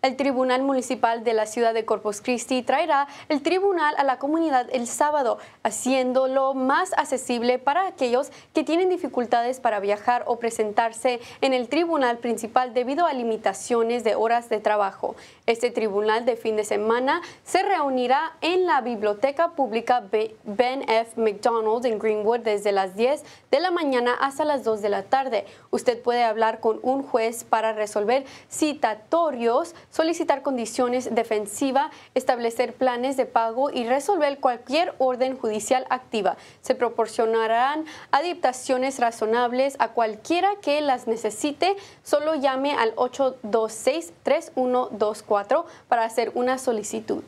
El Tribunal Municipal de la Ciudad de Corpus Christi traerá el tribunal a la comunidad el sábado, haciéndolo más accesible para aquellos que tienen dificultades para viajar o presentarse en el tribunal principal debido a limitaciones de horas de trabajo. Este tribunal de fin de semana se reunirá en la Biblioteca Pública Ben F. McDonald en Greenwood desde las 10 de la mañana hasta las 2 de la tarde. Usted puede hablar con un juez para resolver citatorios solicitar condiciones defensiva, establecer planes de pago y resolver cualquier orden judicial activa. Se proporcionarán adaptaciones razonables a cualquiera que las necesite. Solo llame al 826-3124 para hacer una solicitud.